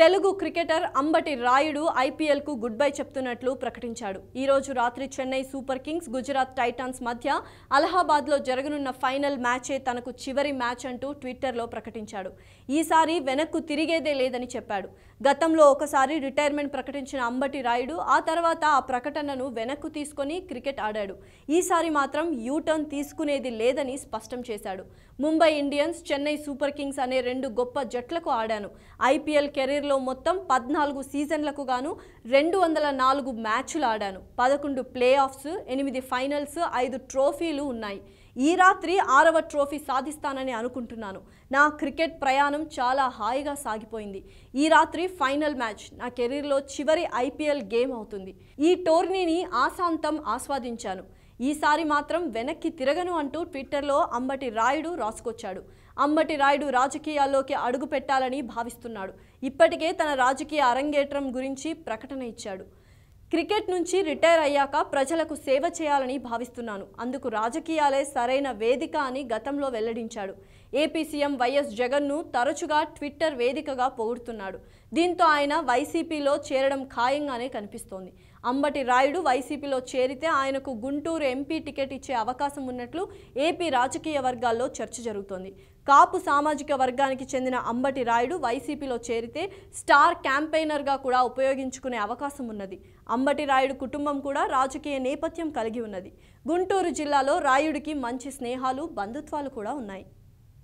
Telugu cricketer Ambati Rayudu ఐపీఎల్కు goodbye చెప్తున్నట్లు ప్రకటించాడు ఈరోజు రాత్రి Chennai Super Kings Gujarat Titans మధ్య అలహాబాద్లో జరగనున్న ఫైనల్ మ్యాచే తనకు చివరి మ్యాచ్ అంటూ ట్విట్టర్లో ప్రకటించాడు ఈసారి వెనక్కు తిరిగేదే లేదని చెప్పాడు గతంలో ఒకసారి రిటైర్మెంట్ ప్రకటించిన అంబటి రాయుడు ఆ తర్వాత ఆ ప్రకటనను వెనక్కు తీసుకొని క్రికెట్ ఆడాడు ఈసారి మాత్రం యూటర్న్ తీసుకునేది లేదని స్పష్టం చేశాడు Mumbai Indians Chennai Super Kings అనే రెండు గొప్ప జట్లకు ఆడాను ఐపీఎల్ కెరీర్ కెరీర్లో మొత్తం పద్నాలుగు సీజన్లకు గాను రెండు వందల నాలుగు మ్యాచ్లు ఆడాను పదకొండు ప్లే ఆఫ్స్ ఎనిమిది ఫైనల్స్ ఐదు ట్రోఫీలు ఉన్నాయి ఈ రాత్రి ఆరవ ట్రోఫీ సాధిస్తానని అనుకుంటున్నాను నా క్రికెట్ ప్రయాణం చాలా హాయిగా సాగిపోయింది ఈ రాత్రి ఫైనల్ మ్యాచ్ నా కెరీర్లో చివరి ఐపీఎల్ గేమ్ అవుతుంది ఈ టోర్నీని ఆశాంతం ఆస్వాదించాను ఈసారి మాత్రం వెనక్కి తిరగను అంటూ ట్విట్టర్లో అంబటి రాయుడు రాసుకొచ్చాడు అంబటి రాయుడు రాజకీయాల్లోకి అడుగు పెట్టాలని భావిస్తున్నాడు ఇప్పటికే తన రాజకీయ అరంగేట్రం గురించి ప్రకటన ఇచ్చాడు క్రికెట్ నుంచి రిటైర్ అయ్యాక ప్రజలకు సేవ చేయాలని భావిస్తున్నాను అందుకు రాజకీయాలే సరైన వేదిక అని గతంలో వెల్లడించాడు ఏపీ సీఎం వైఎస్ జగన్ను తరచుగా ట్విట్టర్ వేదికగా పొగుడుతున్నాడు దీంతో ఆయన వైసీపీలో చేరడం ఖాయంగానే కనిపిస్తోంది అంబటి రాయుడు వైసీపీలో చేరితే ఆయనకు గుంటూరు ఎంపీ టికెట్ ఇచ్చే అవకాశం ఉన్నట్లు ఏపీ రాజకీయ వర్గాల్లో చర్చ జరుగుతోంది కాపు సామాజిక వర్గానికి చెందిన అంబటి రాయుడు వైసీపీలో చేరితే స్టార్ క్యాంపెయినర్గా కూడా ఉపయోగించుకునే అవకాశం ఉన్నది అంబటి రాయుడు కుటుంబం కూడా రాజకీయ నేపథ్యం కలిగి ఉన్నది గుంటూరు జిల్లాలో రాయుడికి మంచి స్నేహాలు బంధుత్వాలు కూడా ఉన్నాయి